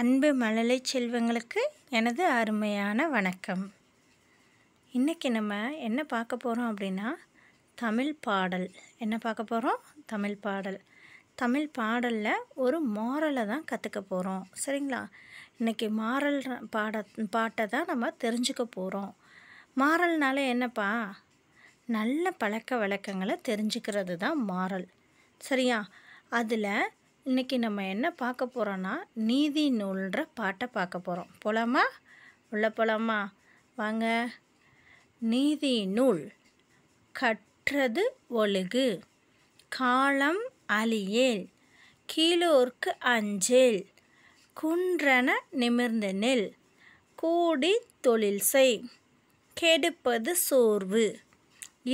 அன்பு மழலை செல்வங்களுக்கு எனது அருமையான வணக்கம் இன்றைக்கி நம்ம என்ன பார்க்க போகிறோம் அப்படின்னா தமிழ் பாடல் என்ன பார்க்க போகிறோம் தமிழ் பாடல் தமிழ் பாடலில் ஒரு மாரலை தான் கற்றுக்க போகிறோம் சரிங்களா இன்றைக்கி மாரல் பாட பாட்டை தான் நம்ம தெரிஞ்சுக்க போகிறோம் மாரல்னால என்னப்பா நல்ல பழக்க வழக்கங்களை தெரிஞ்சுக்கிறது தான் மாரல் சரியா அதில் இன்றைக்கி நம்ம என்ன பார்க்க போகிறோன்னா நீதி நூல்ன்ற பாட்டை பார்க்க போகிறோம் போலாமா உள்ள போலாமா வாங்க நீதி நூல் கற்றது ஒழுகு காலம் அழியேல் கீழோர்க்கு அஞ்சேல் குன்றன நிமிர்ந்த நெல் கூடி தொழில் செய் கெடுப்பது சோர்வு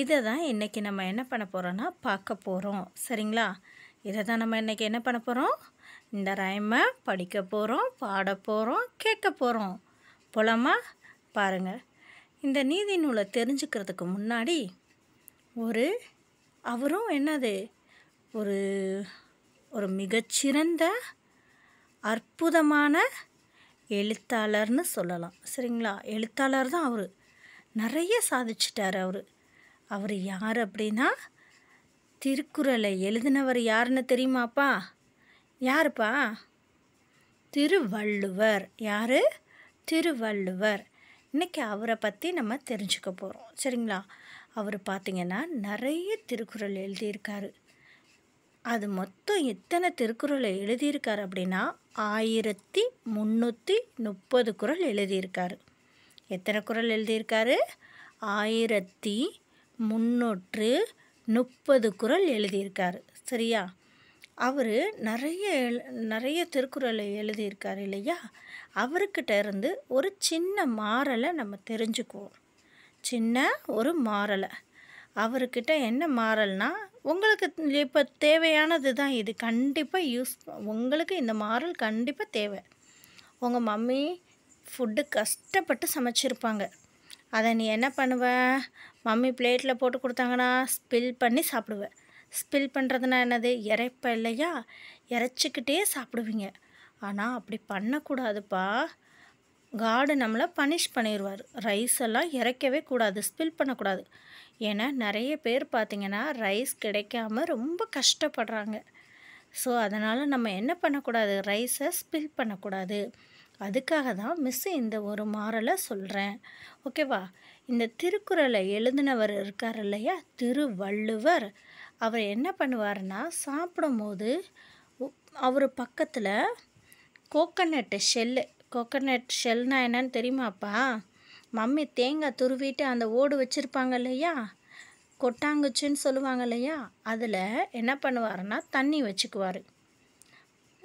இதை தான் இன்றைக்கி நம்ம என்ன பண்ண போகிறோன்னா பார்க்க போகிறோம் சரிங்களா இதை தான் நம்ம இன்றைக்கி என்ன பண்ண போகிறோம் இந்த ரைமை படிக்க போகிறோம் பாட போகிறோம் கேட்க போகிறோம் போலாமா பாருங்கள் இந்த நீதி நூலை தெரிஞ்சுக்கிறதுக்கு முன்னாடி ஒரு அவரும் என்னது ஒரு ஒரு மிகச்சிறந்த அற்புதமான எழுத்தாளர்னு சொல்லலாம் சரிங்களா எழுத்தாளர் தான் அவர் நிறைய சாதிச்சிட்டார் அவர் அவர் யார் அப்படின்னா திருக்குறளை எழுதினவர் யாருன்னு தெரியுமாப்பா யாருப்பா திருவள்ளுவர் யார் திருவள்ளுவர் இன்றைக்கி அவரை பற்றி நம்ம தெரிஞ்சுக்க போகிறோம் சரிங்களா அவர் பார்த்திங்கன்னா நிறைய திருக்குறள் எழுதியிருக்காரு அது மொத்தம் எத்தனை திருக்குறளை எழுதியிருக்காரு அப்படின்னா ஆயிரத்தி முந்நூற்றி முப்பது குரல் எழுதியிருக்காரு எத்தனை குரல் எழுதியிருக்காரு ஆயிரத்தி முந்நூற்று முப்பது குரல் எழுதியிருக்காரு சரியா அவர் நிறைய நிறைய திருக்குறளை எழுதியிருக்கார் இல்லையா அவர்கிட்ட இருந்து ஒரு சின்ன மாறலை நம்ம தெரிஞ்சுக்குவோம் சின்ன ஒரு மாறலை அவர்கிட்ட என்ன மாறல்னா உங்களுக்கு இப்போ தேவையானது தான் இது கண்டிப்பாக யூஸ் உங்களுக்கு இந்த மாறல் கண்டிப்பாக தேவை உங்கள் மம்மி ஃபுட்டு கஷ்டப்பட்டு சமைச்சிருப்பாங்க அதை நீ என்ன பண்ணுவேன் மம்மி பிளேட்டில் போட்டு கொடுத்தாங்கன்னா ஸ்பில் பண்ணி சாப்பிடுவேன் ஸ்பில் பண்ணுறதுனா என்னது இறைப்ப இல்லையா இறைச்சிக்கிட்டே சாப்பிடுவீங்க ஆனால் அப்படி பண்ணக்கூடாதுப்பா காடு நம்மளை பனிஷ் பண்ணிடுவார் ரைஸ் எல்லாம் இறைக்கவே கூடாது ஸ்பில் பண்ணக்கூடாது ஏன்னா நிறைய பேர் பார்த்திங்கன்னா ரைஸ் கிடைக்காம ரொம்ப கஷ்டப்படுறாங்க ஸோ அதனால் நம்ம என்ன பண்ணக்கூடாது ரைஸை ஸ்பில் பண்ணக்கூடாது அதுக்காக தான் மிஸ் இந்த ஒரு மாறலை சொல்கிறேன் ஓகேவா இந்த திருக்குறளை எழுதினவர் இருக்கார் இல்லையா திருவள்ளுவர் அவர் என்ன பண்ணுவார்னா சாப்பிடும்போது அவர் பக்கத்தில் கோக்கனட் ஷெல்லு கோக்கனட் ஷெல்னால் என்னன்னு தெரியுமாப்பா மம்மி தேங்காய் துருவிட்டு அந்த ஓடு வச்சுருப்பாங்க இல்லையா கொட்டாங்குச்சின்னு சொல்லுவாங்க இல்லையா அதில் என்ன பண்ணுவார்னா தண்ணி வச்சுக்குவார்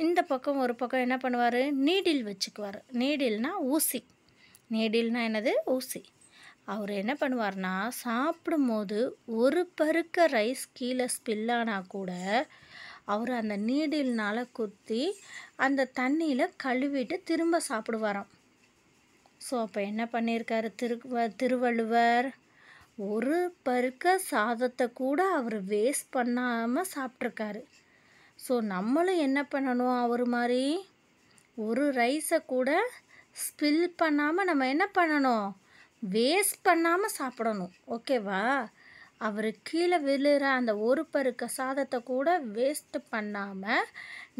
இந்த பக்கம் ஒரு பக்கம் என்ன பண்ணுவார் நீடில் வச்சுக்குவார் நீடில்னால் ஊசி நீடில்னா என்னது ஊசி அவர் என்ன பண்ணுவார்னா சாப்பிடும்போது ஒரு பருக்க ரைஸ் கீழே ஸ்பில்லானா கூட அவர் அந்த நீடில்னால் குத்தி அந்த தண்ணியில் கழுவிட்டு திரும்ப சாப்பிடுவாராம் ஸோ அப்போ என்ன பண்ணியிருக்காரு திரு திருவள்ளுவர் ஒரு பருக்க சாதத்தை கூட அவர் வேஸ்ட் பண்ணாமல் சாப்பிட்ருக்காரு ஸோ நம்மளும் என்ன பண்ணணும் அவர் மாதிரி ஒரு ரைஸை கூட ஸ்பில் பண்ணாமல் நம்ம என்ன பண்ணணும் வேஸ்ட் பண்ணாமல் சாப்பிடணும் ஓகேவா அவர் கீழே விழுற அந்த ஒரு பருக்க சாதத்தை கூட வேஸ்ட் பண்ணாமல்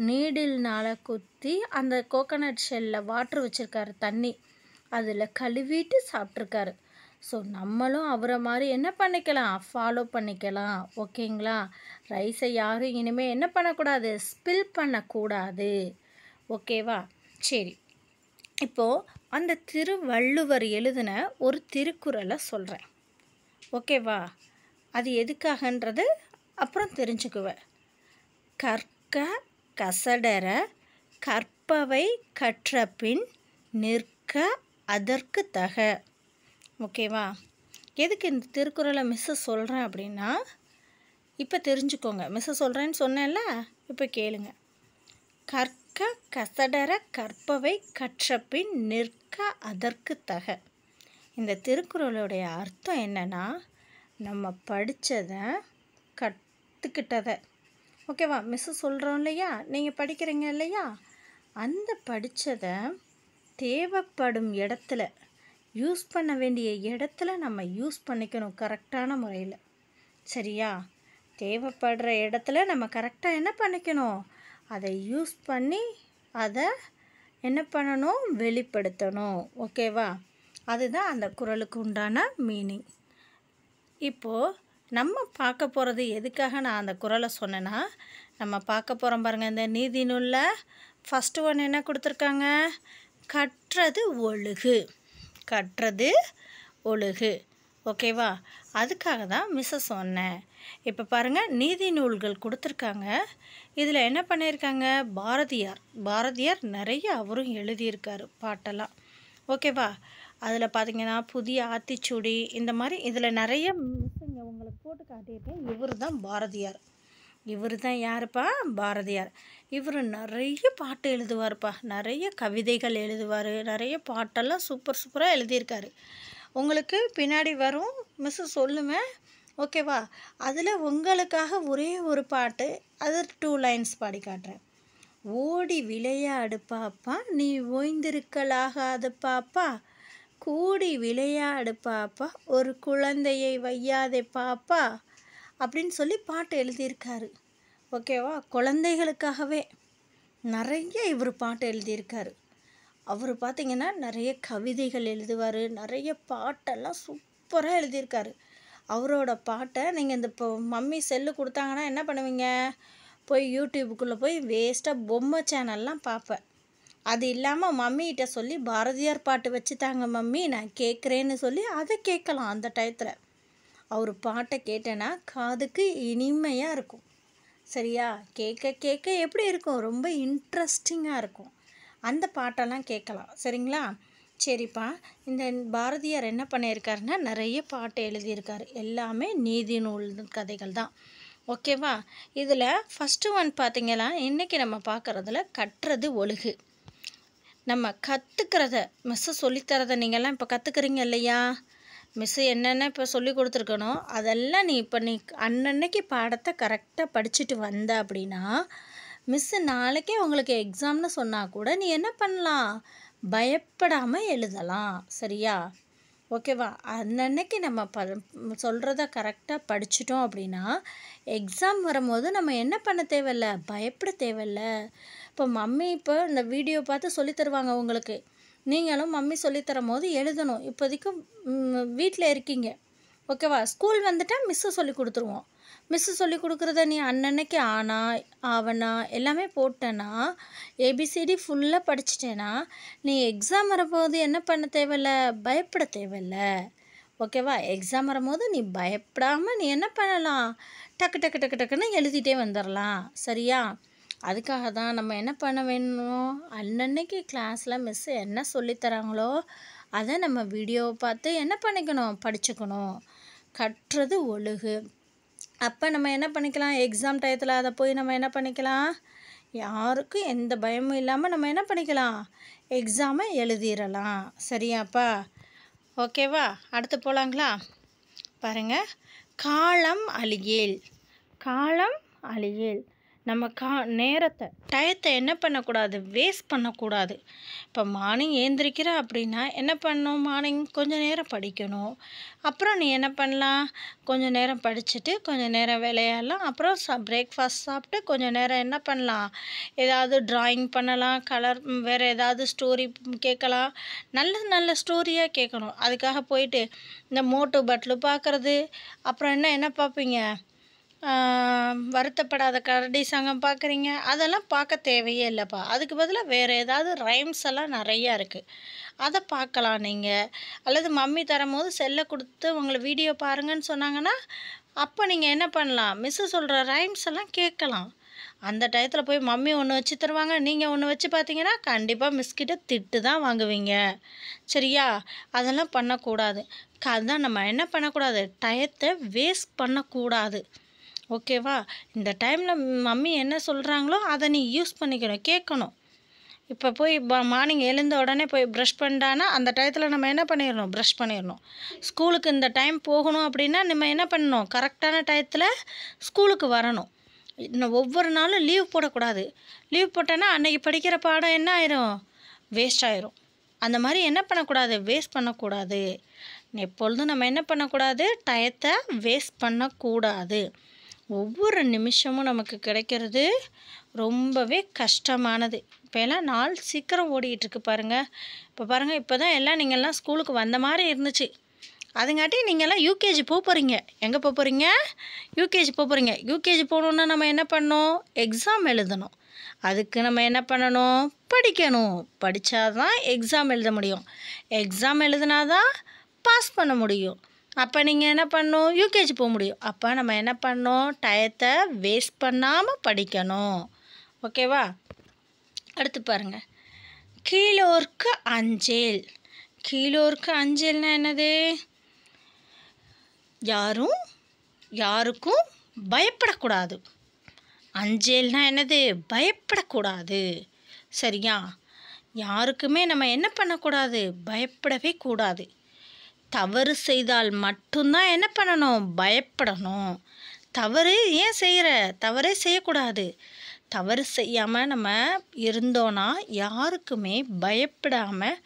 நீடில்னால் குத்தி அந்த கோகனட் ஷெல்லில் வாட்ரு வச்சுருக்காரு தண்ணி அதில் கழுவிட்டு சாப்பிட்ருக்காரு ஸோ நம்மளும் அவரை மாதிரி என்ன பண்ணிக்கலாம் ஃபாலோ பண்ணிக்கலாம் ஓகேங்களா ரைஸை யாரும் இனிமேல் என்ன பண்ணக்கூடாது ஸ்பில் பண்ணக்கூடாது ஓகேவா சரி இப்போது அந்த திருவள்ளுவர் எழுதின ஒரு திருக்குறளை சொல்கிறேன் ஓகேவா அது எதுக்காகன்றது அப்புறம் தெரிஞ்சுக்குவேன் கற்க கசடர கற்பவை கற்றபின் நிற்க அதற்கு தக ஓகேவா எதுக்கு இந்த திருக்குறளை மிஸ்ஸு சொல்கிறேன் அப்படின்னா இப்போ தெரிஞ்சுக்கோங்க மிஸ்ஸை சொல்கிறேன்னு சொன்னேன்ல இப்போ கேளுங்க கற்க கசடர கற்பவை கற்றப்பின் நிற்க அதற்கு தக இந்த திருக்குறளுடைய அர்த்தம் என்னென்னா நம்ம படித்ததை கற்றுக்கிட்டதை ஓகேவா மிஸ்ஸு சொல்கிறோம் இல்லையா நீங்கள் படிக்கிறீங்க இல்லையா அந்த படித்ததை தேவைப்படும் இடத்துல யூஸ் பண்ண வேண்டிய இடத்துல நம்ம யூஸ் பண்ணிக்கணும் கரெக்டான முறையில் சரியா தேவைப்படுற இடத்துல நம்ம கரெக்டாக என்ன பண்ணிக்கணும் அதை யூஸ் பண்ணி அதை என்ன பண்ணணும் வெளிப்படுத்தணும் ஓகேவா அதுதான் அந்த குரலுக்கு உண்டான மீனிங் இப்போது நம்ம பார்க்க போகிறது எதுக்காக நான் அந்த குரலை சொன்னேன்னா நம்ம பார்க்க போகிறோம் பாருங்கள் இந்த நீதி நூலில் ஃபஸ்ட்டு ஒன்று என்ன கொடுத்துருக்காங்க கற்றது ஒழுகு கற்றது ஒழுகு ஓகேவா அதுக்காக தான் மிஸ்ஸ சொன்னேன் இப்போ பாருங்கள் நீதி நூல்கள் கொடுத்துருக்காங்க இதில் என்ன பண்ணியிருக்காங்க பாரதியார் பாரதியார் நிறைய அவரும் எழுதியிருக்காரு பாட்டெல்லாம் ஓகேவா அதில் பார்த்தீங்கன்னா புதிய ஆத்திச்சூடி இந்த மாதிரி இதில் நிறைய மிஸ்ஸுங்க உங்களுக்கு போட்டு காட்டியிருக்கேன் இவர் தான் பாரதியார் இவர் தான் யாருப்பா பாரதியார் இவர் நிறைய பாட்டு எழுதுவார்ப்பா நிறைய கவிதைகள் எழுதுவார் நிறைய பாட்டெல்லாம் சூப்பர் சூப்பராக எழுதியிருக்காரு உங்களுக்கு பின்னாடி வரும் மிஸ்ஸு சொல்லுவேன் ஓகேவா அதில் உங்களுக்காக ஒரே ஒரு பாட்டு அது டூ லைன்ஸ் பாடி காட்டுறேன் ஓடி விளையாடு பாப்பா நீ ஓய்ந்திருக்கலாகாது பாப்பா கூடி விளையாடு பாப்பா ஒரு குழந்தையை வையாதே பாப்பா அப்படின்னு சொல்லி பாட்டு எழுதியிருக்காரு ஓகேவா குழந்தைகளுக்காகவே நிறைய இவர் பாட்டு எழுதியிருக்காரு அவர் பார்த்திங்கன்னா நிறைய கவிதைகள் எழுதுவார் நிறைய பாட்டெல்லாம் சூப்பராக எழுதியிருக்காரு அவரோட பாட்டை நீங்கள் இந்த இப்போ மம்மி செல்லு கொடுத்தாங்கன்னா என்ன பண்ணுவீங்க போய் யூடியூபுக்குள்ளே போய் வேஸ்ட்டாக பொம்மை சேனல்லாம் பார்ப்பேன் அது இல்லாமல் மம்மிகிட்ட சொல்லி பாரதியார் பாட்டு வச்சு தாங்க மம்மி நான் கேட்குறேன்னு சொல்லி அதை கேட்கலாம் அந்த டயத்தில் அவர் பாட்டை கேட்டேன்னா காதுக்கு இனிமையாக இருக்கும் சரியா கேட்க கேட்க எப்படி இருக்கும் ரொம்ப இன்ட்ரெஸ்டிங்காக இருக்கும் அந்த பாட்டெல்லாம் கேட்கலாம் சரிங்களா சரிப்பா இந்த பாரதியார் என்ன பண்ணியிருக்காருன்னா நிறைய பாட்டு எழுதியிருக்கார் எல்லாமே நீதி நூல் கதைகள் தான் ஓகேவா இதில் ஃபஸ்ட்டு ஒன் பார்த்திங்கன்னா இன்றைக்கி நம்ம பார்க்குறதுல கட்டுறது ஒழுகு நம்ம கற்றுக்கிறத மிஸ்ஸு சொல்லித்தரதை நீங்கள்லாம் இப்போ கற்றுக்குறீங்க இல்லையா மிஸ்ஸு என்னென்ன இப்போ சொல்லி கொடுத்துருக்கணும் அதெல்லாம் நீ இப்போ நீ அன்னன்னைக்கு பாடத்தை கரெக்டாக படிச்சுட்டு வந்த அப்படின்னா மிஸ்ஸு நாளைக்கே உங்களுக்கு எக்ஸாம்னு சொன்னால் கூட நீ என்ன பண்ணலாம் பயப்படாமல் எழுதலாம் சரியா ஓகேவா அன்னன்னைக்கு நம்ம ப சொல்கிறத கரெக்டாக படிச்சிட்டோம் அப்படின்னா எக்ஸாம் வரும்போது நம்ம என்ன பண்ண தேவையில்ல பயப்பட தேவையில்ல இப்போ மம்மி இப்போ இந்த வீடியோ பார்த்து சொல்லித்தருவாங்க தருவாங்க உங்களுக்கு நீங்களும் மம்மி சொல்லித்தரும் போது எழுதணும் இப்போதைக்கு வீட்டில் இருக்கீங்க ஓகேவா ஸ்கூல் வந்துட்டால் மிஸ்ஸு சொல்லி கொடுத்துருவோம் மிஸ்ஸு சொல்லி கொடுக்குறத நீ அன்னன்னைக்கு ஆனா ஆவனா எல்லாமே போட்டேன்னா ஏபிசிடி ஃபுல்லாக படிச்சிட்டேனா நீ எக்ஸாம் வரும்போது என்ன பண்ண தேவையில்லை பயப்பட தேவையில்லை ஓகேவா எக்ஸாம் வரும்போது நீ பயப்படாமல் நீ என்ன பண்ணலாம் டக்கு டக்கு டக்கு டக்குன்னு எழுதிட்டே வந்துடலாம் சரியா அதுக்காக தான் நம்ம என்ன பண்ண வேணும் அன்னன்னைக்கு கிளாஸில் மிஸ்ஸு என்ன சொல்லித்தராங்களோ அதை நம்ம வீடியோவை பார்த்து என்ன பண்ணிக்கணும் படிச்சுக்கணும் கட்டுறது ஒழுகு அப்போ நம்ம என்ன பண்ணிக்கலாம் எக்ஸாம் டயத்தில் அதை போய் நம்ம என்ன பண்ணிக்கலாம் யாருக்கும் எந்த பயமும் இல்லாமல் நம்ம என்ன பண்ணிக்கலாம் எக்ஸாமை எழுதிடலாம் சரியாப்பா ஓகேவா அடுத்து போகலாங்களா பாருங்கள் காலம் அழியேல் காலம் அழியேல் நம்ம கா நேரத்தை டயத்தை என்ன பண்ணக்கூடாது வேஸ்ட் பண்ணக்கூடாது இப்போ மார்னிங் ஏந்திரிக்கிற அப்படின்னா என்ன பண்ணணும் மார்னிங் கொஞ்சம் நேரம் படிக்கணும் அப்புறம் நீ என்ன பண்ணலாம் கொஞ்சம் நேரம் படிச்சுட்டு கொஞ்சம் நேரம் விளையாடலாம் அப்புறம் சா பிரேக்ஃபாஸ்ட் சாப்பிட்டு கொஞ்சம் நேரம் என்ன பண்ணலாம் ஏதாவது ட்ராயிங் பண்ணலாம் கலர் வேறு ஏதாவது ஸ்டோரி கேட்கலாம் நல்ல நல்ல ஸ்டோரியாக கேட்கணும் அதுக்காக போயிட்டு இந்த மோட்டு பட்டில் பார்க்குறது அப்புறம் என்ன என்ன பார்ப்பீங்க வருத்தப்படாத கரடி சங்கம் பார்க்குறீங்க அதெல்லாம் பார்க்க தேவையே இல்லைப்பா அதுக்கு பதிலாக வேறு ஏதாவது ரைம்ஸ் எல்லாம் நிறையா இருக்குது அதை பார்க்கலாம் நீங்கள் அல்லது மம்மி தரும்போது செல்லை கொடுத்து உங்களை வீடியோ பாருங்கன்னு சொன்னாங்கன்னா அப்போ நீங்கள் என்ன பண்ணலாம் மிஸ்ஸு சொல்கிற ரைம்ஸ் எல்லாம் கேட்கலாம் அந்த டயத்தில் போய் மம்மி ஒன்று வச்சு தருவாங்க நீங்கள் ஒன்று வச்சு பார்த்தீங்கன்னா கண்டிப்பாக மிஸ்கிட்ட திட்டு தான் வாங்குவீங்க சரியா அதெல்லாம் பண்ணக்கூடாது அதுதான் நம்ம என்ன பண்ணக்கூடாது டயத்தை வேஸ்ட் பண்ணக்கூடாது ஓகேவா இந்த டைமில் மம்மி என்ன சொல்கிறாங்களோ அதை நீ யூஸ் பண்ணிக்கணும் கேட்கணும் இப்போ போய் மார்னிங் எழுந்த உடனே போய் ப்ரஷ் பண்ணிட்டானா அந்த டயத்தில் நம்ம என்ன பண்ணிடணும் ப்ரஷ் பண்ணிடணும் ஸ்கூலுக்கு இந்த டைம் போகணும் அப்படின்னா நம்ம என்ன பண்ணணும் கரெக்டான டயத்தில் ஸ்கூலுக்கு வரணும் இன்னும் ஒவ்வொரு நாளும் லீவ் போடக்கூடாது லீவ் போட்டோன்னா அன்றைக்கி படிக்கிற பாடம் என்ன ஆயிரும் வேஸ்ட் ஆயிரும் அந்த மாதிரி என்ன பண்ணக்கூடாது வேஸ்ட் பண்ணக்கூடாது எப்பொழுதும் நம்ம என்ன பண்ணக்கூடாது டயத்தை வேஸ்ட் பண்ணக்கூடாது ஒவ்வொரு நிமிஷமும் நமக்கு கிடைக்கிறது ரொம்பவே கஷ்டமானது இப்போலாம் நாள் சீக்கிரம் ஓடிக்கிட்டுருக்கு பாருங்கள் இப்போ பாருங்கள் இப்போ தான் எல்லாம் நீங்கள்லாம் ஸ்கூலுக்கு வந்த மாதிரி இருந்துச்சு அதுங்காட்டி நீங்கள்லாம் யூகேஜி போக போகிறீங்க எங்கே போக போகிறீங்க யூகேஜி போக போகிறீங்க யூகேஜி போகணுன்னா நம்ம என்ன பண்ணணும் எக்ஸாம் எழுதணும் அதுக்கு நம்ம என்ன பண்ணணும் படிக்கணும் படித்தா தான் எக்ஸாம் எழுத முடியும் எக்ஸாம் எழுதுனா தான் பாஸ் பண்ண முடியும் அப்போ நீங்கள் என்ன பண்ணணும் யூகேஜி போக முடியும் அப்போ நம்ம என்ன பண்ணோம் டயத்தை வேஸ்ட் பண்ணாமல் படிக்கணும் ஓகேவா அடுத்து பாருங்கள் கீழோருக்கு அஞ்சேல் கீழோருக்கு அஞ்சேல்னா என்னது யாரும் யாருக்கும் பயப்படக்கூடாது அஞ்சேல்னா என்னது பயப்படக்கூடாது சரியா யாருக்குமே நம்ம என்ன பண்ணக்கூடாது பயப்படவே கூடாது தவறு செய்தால் மட்டும்தான் என்ன பண்ணணும் பயப்படணும் தவறு ஏன் செய்கிற தவறே செய்யக்கூடாது தவறு செய்யாமல் நம்ம இருந்தோன்னா யாருக்குமே பயப்படாமல்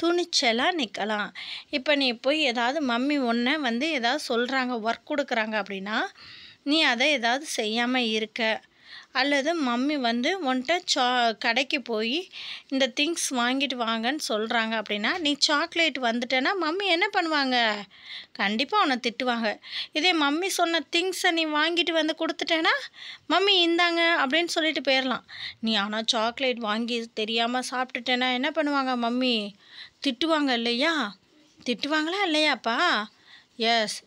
துணிச்சலாக நிற்கலாம் இப்போ நீ போய் ஏதாவது மம்மி ஒன்றை வந்து ஏதாவது சொல்கிறாங்க ஒர்க் கொடுக்குறாங்க அப்படின்னா நீ அதை ஏதாவது செய்யாமல் இருக்க அல்லது மம்மி வந்து உன்ட்ட சா கடைக்கு போய் இந்த திங்ஸ் வாங்கிட்டு வாங்கன்னு சொல்கிறாங்க அப்படின்னா நீ சாக்லேட் வந்துட்டேன்னா மம்மி என்ன பண்ணுவாங்க கண்டிப்பாக உன்னை திட்டுவாங்க இதே மம்மி சொன்ன திங்ஸை நீ வாங்கிட்டு வந்து கொடுத்துட்டேன்னா மம்மி இந்தாங்க அப்படின்னு சொல்லிட்டு போயிடலாம் நீ ஆனால் சாக்லேட் வாங்கி தெரியாமல் சாப்பிட்டுட்டேன்னா என்ன பண்ணுவாங்க மம்மி திட்டுவாங்க இல்லையா திட்டுவாங்களா இல்லையாப்பா எஸ்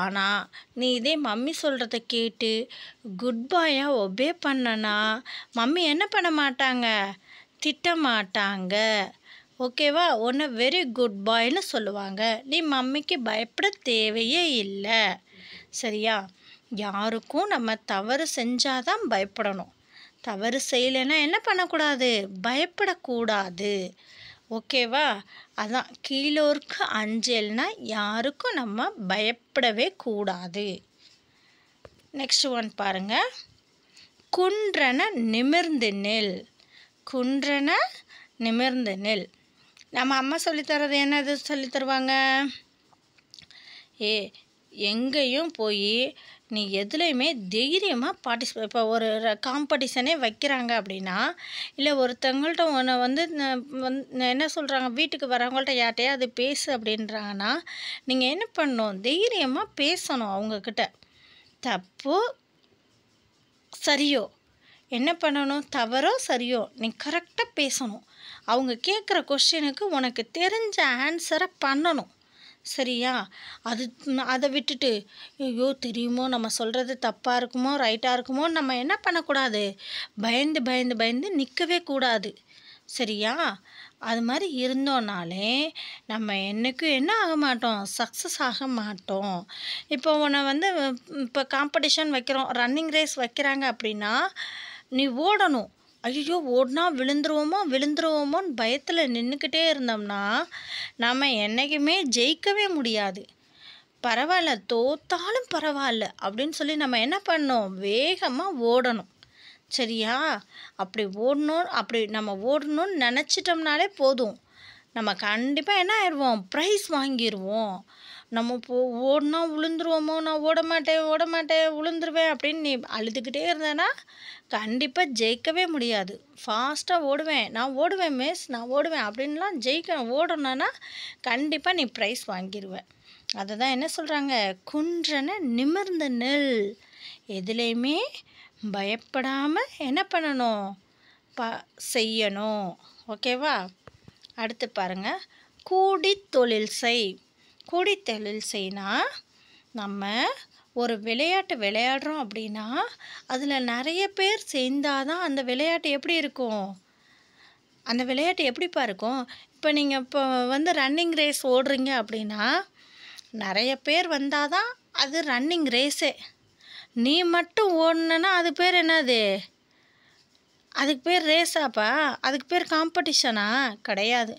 ஆனால் நீ இதே மம்மி சொல்கிறத கேட்டு குட் பாயாக ஒபே பண்ணனா மம்மி என்ன பண்ண மாட்டாங்க திட்ட மாட்டாங்க ஓகேவா ஒன்று வெரி குட் பாய்னு சொல்லுவாங்க நீ மம்மிக்கு பயப்பட தேவையே இல்லை சரியா யாருக்கும் நம்ம தவறு செஞ்சாதான் பயப்படணும் தவறு செய்யலைன்னா என்ன பண்ணக்கூடாது பயப்படக்கூடாது ஓகேவா அதான் கீழோருக்கு அஞ்சல்னா யாருக்கும் நம்ம பயப்படவே கூடாது நெக்ஸ்ட் ஒன் பாருங்கள் குன்றன நிமிர்ந்து நெல் குன்றன நிமிர்ந்து நெல் நம்ம அம்மா சொல்லித்தரது என்னது சொல்லித்தருவாங்க ஏ எங்கேயும் போய் நீ எதுலேயுமே தைரியமாக பார்ட்டிசிபேட் இப்போ ஒரு காம்படிஷனே வைக்கிறாங்க அப்படின்னா இல்லை ஒருத்தவங்கள்ட்ட ஒன்று வந்து என்ன சொல்கிறாங்க வீட்டுக்கு வரவங்கள்ட்ட யார்ட்டையா அது பேசு அப்படின்றாங்கன்னா நீங்கள் என்ன பண்ணணும் தைரியமாக பேசணும் அவங்கக்கிட்ட தப்பு சரியோ என்ன பண்ணணும் தவறோ சரியோ நீ கரெக்டாக பேசணும் அவங்க கேட்குற கொஷினுக்கு உனக்கு தெரிஞ்ச ஆன்சரை பண்ணணும் சரியா அது அதை விட்டுட்டு ஐயோ தெரியுமோ நம்ம சொல்கிறது தப்பாக இருக்குமோ ரைட்டாக இருக்குமோ நம்ம என்ன பண்ணக்கூடாது பயந்து பயந்து பயந்து நிற்கவே கூடாது சரியா அது மாதிரி இருந்தோனாலே நம்ம என்றைக்கும் என்ன ஆக மாட்டோம் சக்ஸஸ் ஆக மாட்டோம் இப்போ உன்னை வந்து இப்போ காம்படிஷன் வைக்கிறோம் ரன்னிங் ரேஸ் வைக்கிறாங்க அப்படின்னா நீ ஓடணும் ஐயோ ஓடினா விழுந்துருவோமோ விழுந்துருவோமோன்னு பயத்தில் நின்றுக்கிட்டே இருந்தோம்னா நம்ம என்றைக்குமே ஜெயிக்கவே முடியாது பரவாயில்ல தோத்தாலும் பரவாயில்ல அப்படின்னு சொல்லி நம்ம என்ன பண்ணோம் வேகமாக ஓடணும் சரியா அப்படி ஓடணும் அப்படி நம்ம ஓடணும்னு நினச்சிட்டோம்னாலே போதும் நம்ம கண்டிப்பாக என்ன ஆயிடுவோம் ப்ரைஸ் வாங்கிடுவோம் நம்ம போ ஓடினா விழுந்துருவோமோ நான் ஓட மாட்டேன் ஓட மாட்டேன் விழுந்துருவேன் அப்படின்னு நீ அழுதுகிட்டே இருந்தேன்னா கண்டிப்பாக ஜெயிக்கவே முடியாது ஃபாஸ்ட்டாக ஓடுவேன் நான் ஓடுவேன் மிஸ் நான் ஓடுவேன் அப்படின்லாம் ஜெயிக்க ஓடணுன்னா கண்டிப்பாக நீ ப்ரைஸ் வாங்கிடுவேன் அதை தான் என்ன சொல்கிறாங்க குன்றனை நிமிர்ந்த நெல் எதுலேயுமே பயப்படாமல் என்ன பண்ணணும் ப செய்யணும் ஓகேவா அடுத்து பாருங்கள் கூடி தொழில் செய் கூடித்தொழில் செய்யணும் நம்ம ஒரு விளையாட்டு விளையாடுறோம் அப்படின்னா அதில் நிறைய பேர் சேர்ந்தால் தான் அந்த விளையாட்டு எப்படி இருக்கும் அந்த விளையாட்டு எப்படிப்பா இருக்கும் இப்போ நீங்கள் இப்போ வந்து ரன்னிங் ரேஸ் ஓடுறீங்க அப்படின்னா நிறைய பேர் வந்தால் தான் அது ரன்னிங் ரேஸே நீ மட்டும் ஓடணுன்னா அது பேர் என்னது அதுக்கு பேர் ரேஸாப்பா அதுக்கு பேர் காம்படிஷனா கிடையாது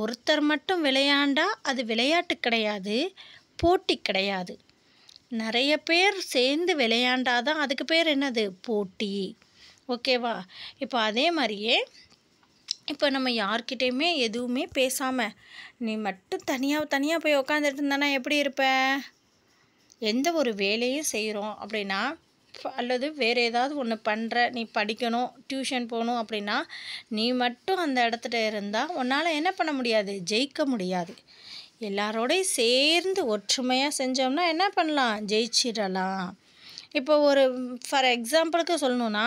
ஒருத்தர் மட்டும் விளையாண்டா அது விளையாட்டு கிடையாது போட்டி கிடையாது நிறைய பேர் சேர்ந்து விளையாண்டாதான் அதுக்கு பேர் என்னது போட்டி ஓகேவா இப்போ அதே மாதிரியே இப்போ நம்ம யார்கிட்டையுமே எதுவுமே பேசாமல் நீ மட்டும் தனியாக தனியாக போய் உக்காந்துட்டு இருந்தானா எப்படி இருப்ப எந்த ஒரு வேலையும் செய்கிறோம் அப்படின்னா அல்லது வேறு ஏதாவது ஒன்று பண்ணுற நீ படிக்கணும் டியூஷன் போகணும் அப்படின்னா நீ மட்டும் அந்த இடத்துல இருந்தால் உன்னால் என்ன பண்ண முடியாது ஜெயிக்க முடியாது எல்லாரோடையும் சேர்ந்து ஒற்றுமையாக செஞ்சோம்னா என்ன பண்ணலாம் ஜெயிச்சிடலாம் இப்போ ஒரு ஃபார் எக்ஸாம்பிளுக்கு சொல்லணுன்னா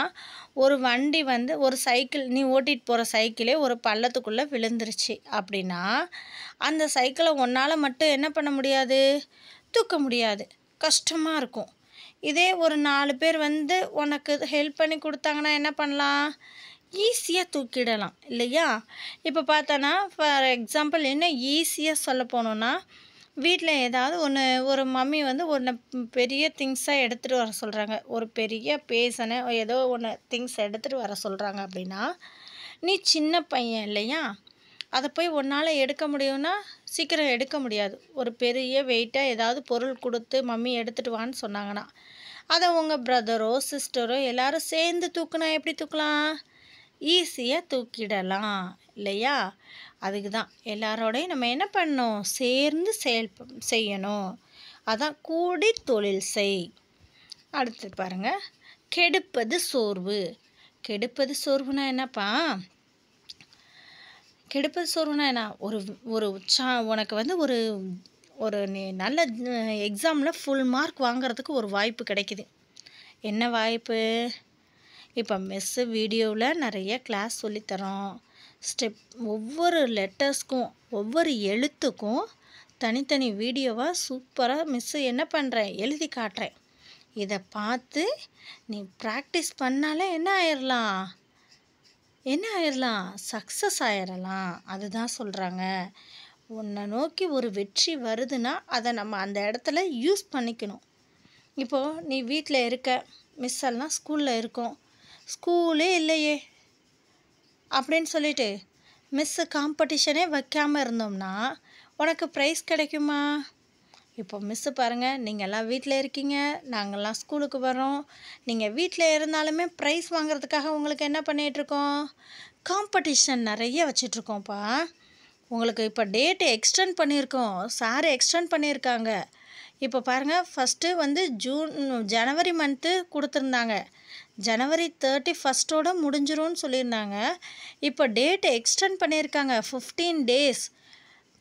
ஒரு வண்டி வந்து ஒரு சைக்கிள் நீ ஓட்டிகிட்டு போகிற சைக்கிளே ஒரு பள்ளத்துக்குள்ளே விழுந்துருச்சு அப்படின்னா அந்த சைக்கிளை ஒன்றால் மட்டும் என்ன பண்ண முடியாது தூக்க முடியாது கஷ்டமாக இருக்கும் இதே ஒரு நாலு பேர் வந்து உனக்கு ஹெல்ப் பண்ணி கொடுத்தாங்கன்னா என்ன பண்ணலாம் ஈஸியாக தூக்கிடலாம் இல்லையா இப்போ பார்த்தோன்னா ஃபார் எக்ஸாம்பிள் இன்னும் ஈஸியாக சொல்ல போனோன்னா வீட்டில் ஏதாவது ஒன்று ஒரு மம்மி வந்து ஒன்று பெரிய திங்ஸாக எடுத்துகிட்டு வர சொல்கிறாங்க ஒரு பெரிய பேசனை ஏதோ ஒன்று திங்ஸ் எடுத்துகிட்டு வர சொல்கிறாங்க அப்படின்னா நீ சின்ன பையன் இல்லையா அதை போய் ஒன்றால் எடுக்க முடியும்னா சீக்கிரம் எடுக்க முடியாது ஒரு பெரிய வெயிட்டாக ஏதாவது பொருள் கொடுத்து மம்மி எடுத்துகிட்டு வான்னு சொன்னாங்கன்னா அதை உங்கள் பிரதரோ சிஸ்டரோ எல்லோரும் சேர்ந்து தூக்குனா எப்படி தூக்கலாம் ஈஸியாக தூக்கிடலாம் இல்லையா அதுக்கு தான் எல்லாரோடையும் நம்ம என்ன பண்ணோம் சேர்ந்து செயல் செய்யணும் அதான் கூடி தொழில் செய் அடுத்து பாருங்கள் கெடுப்பது சோர்வு கெடுப்பது சோர்வுனா என்னப்பா கெடுப்பது சோர்வுனா என்ன ஒரு ஒரு சா உனக்கு வந்து ஒரு ஒரு நல்ல எக்ஸாமில் ஃபுல் மார்க் வாங்கிறதுக்கு ஒரு வாய்ப்பு கிடைக்கிது என்ன வாய்ப்பு இப்போ மெஸ்ஸு வீடியோவில் நிறைய கிளாஸ் சொல்லித்தரோம் ஸ்டெப் ஒவ்வொரு லெட்டர்ஸ்க்கும் ஒவ்வொரு எழுத்துக்கும் தனித்தனி வீடியோவாக சூப்பராக மிஸ்ஸு என்ன பண்ணுறேன் எழுதி காட்டுறேன் இதை பார்த்து நீ ப்ராக்டிஸ் பண்ணாலே என்ன ஆயிடலாம் என்ன ஆயிடலாம் சக்ஸஸ் ஆயிடலாம் அதுதான் சொல்கிறாங்க உன்னை நோக்கி ஒரு வெற்றி வருதுன்னா அதை நம்ம அந்த இடத்துல யூஸ் பண்ணிக்கணும் இப்போது நீ வீட்டில் இருக்க மிஸ் எல்லாம் ஸ்கூலில் இருக்கோம் ஸ்கூலே இல்லையே அப்படின்னு சொல்லிட்டு மிஸ்ஸு காம்படிஷனே வைக்காமல் இருந்தோம்னா உனக்கு ப்ரைஸ் கிடைக்குமா இப்போ மிஸ்ஸு பாருங்கள் நீங்கள்லாம் வீட்டில் இருக்கீங்க நாங்கள்லாம் ஸ்கூலுக்கு வரோம் நீங்கள் வீட்டில் இருந்தாலுமே ப்ரைஸ் வாங்குறதுக்காக உங்களுக்கு என்ன பண்ணிகிட்ருக்கோம் காம்படிஷன் நிறைய வச்சிட்ருக்கோம்ப்பா உங்களுக்கு இப்போ டேட்டு எக்ஸ்டெண்ட் பண்ணியிருக்கோம் சார் எக்ஸ்டெண்ட் பண்ணியிருக்காங்க இப்போ பாருங்கள் ஃபஸ்ட்டு வந்து ஜூன் ஜனவரி மந்த்து கொடுத்துருந்தாங்க ஜனவரி தேர்ட்டி ஃபஸ்ட்டோடு முடிஞ்சிரும்னு சொல்லியிருந்தாங்க இப்போ டேட்டு எக்ஸ்டெண்ட் பண்ணியிருக்காங்க ஃபிஃப்டீன் டேஸ்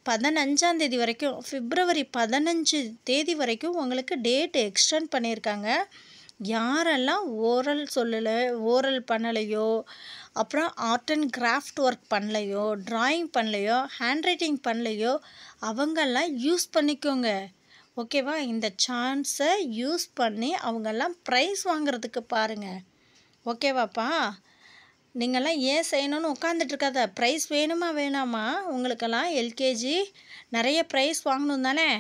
பதினஞ்சாந்தேதி வரைக்கும் ஃபிப்ரவரி பதினஞ்சு தேதி வரைக்கும் உங்களுக்கு டேட்டு எக்ஸ்டெண்ட் பண்ணியிருக்காங்க யாரெல்லாம் ஓரல் சொல்லலை ஓரல் பண்ணலையோ அப்புறம் ஆர்ட் அண்ட் கிராஃப்ட் ஒர்க் பண்ணலையோ ட்ராயிங் பண்ணலையோ ஹேண்ட் ரைட்டிங் பண்ணலையோ அவங்கெல்லாம் யூஸ் பண்ணிக்கோங்க ஓகேவா இந்த சான்ஸை யூஸ் பண்ணி அவங்கெல்லாம் ப்ரைஸ் வாங்குறதுக்கு பாருங்கள் ஓகேவாப்பா நீங்கள்லாம் ஏன் செய்யணும்னு உட்காந்துட்ருக்காத ப்ரைஸ் வேணுமா வேணாமா உங்களுக்கெல்லாம் எல்கேஜி நிறைய ப்ரைஸ் வாங்கணும் தானே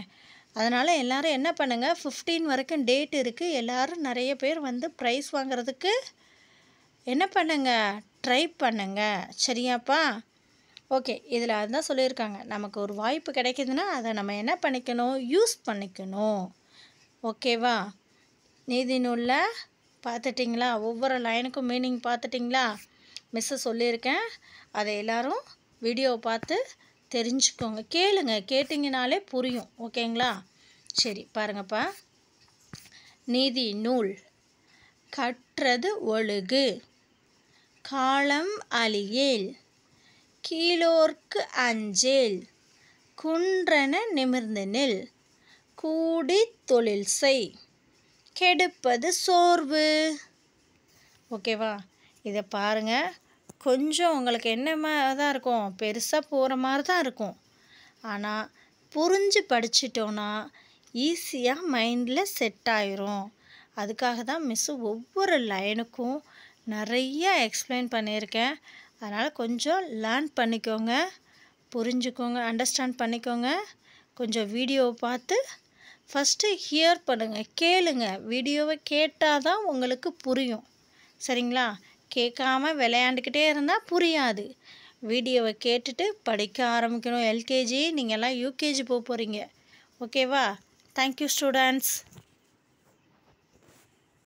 அதனால் எல்லோரும் என்ன பண்ணுங்கள் ஃபிஃப்டீன் வரைக்கும் டேட் இருக்குது எல்லோரும் நிறைய பேர் வந்து ப்ரைஸ் வாங்குறதுக்கு என்ன பண்ணுங்க ட்ரை பண்ணுங்கள் சரியாப்பா ஓகே இதில் அதுதான் சொல்லியிருக்காங்க நமக்கு ஒரு வாய்ப்பு கிடைக்கிதுன்னா அதை நம்ம என்ன பண்ணிக்கணும் யூஸ் பண்ணிக்கணும் ஓகேவா நீதி நூலில் பார்த்துட்டிங்களா ஒவ்வொரு லைனுக்கும் மீனிங் பார்த்துட்டிங்களா மிஸ்ஸு சொல்லியிருக்கேன் அதை எல்லோரும் வீடியோவை பார்த்து தெரிஞ்சுக்கோங்க கேளுங்க கேட்டிங்கனாலே புரியும் ஓகேங்களா சரி பாருங்கப்பா நீதி நூல் கற்றது ஒழுகு காலம் அலியேல் கீழோர்க்கு அஞ்சேல் குன்றன நிமிர்ந்து நில் கூடி தொழில் செய் கெடுப்பது சோர்வு ஓகேவா இதை பாருங்கள் கொஞ்சம் உங்களுக்கு என்ன தான் இருக்கும் பெருசாக போகிற மாதிரி தான் இருக்கும் ஆனால் புரிஞ்சு படிச்சிட்டோன்னா ஈஸியாக மைண்டில் செட் ஆயிரும் அதுக்காக தான் மிஸ்ஸு ஒவ்வொரு லைனுக்கும் நிறைய எக்ஸ்பிளைன் பண்ணியிருக்கேன் அதனால் கொஞ்சம் லேர்ன் பண்ணிக்கோங்க புரிஞ்சுக்கோங்க அண்டர்ஸ்டாண்ட் பண்ணிக்கோங்க கொஞ்சம் வீடியோவை பார்த்து ஃபஸ்ட்டு ஹியர் பண்ணுங்கள் கேளுங்க வீடியோவை கேட்டால் தான் உங்களுக்கு புரியும் சரிங்களா கேட்காம விளையாண்டுக்கிட்டே இருந்தால் புரியாது வீடியோவை கேட்டுட்டு படிக்க ஆரம்பிக்கணும் எல்கேஜி நீங்கள்லாம் யூகேஜி போக போகிறீங்க ஓகேவா தேங்க்யூ ஸ்டூடெண்ட்ஸ்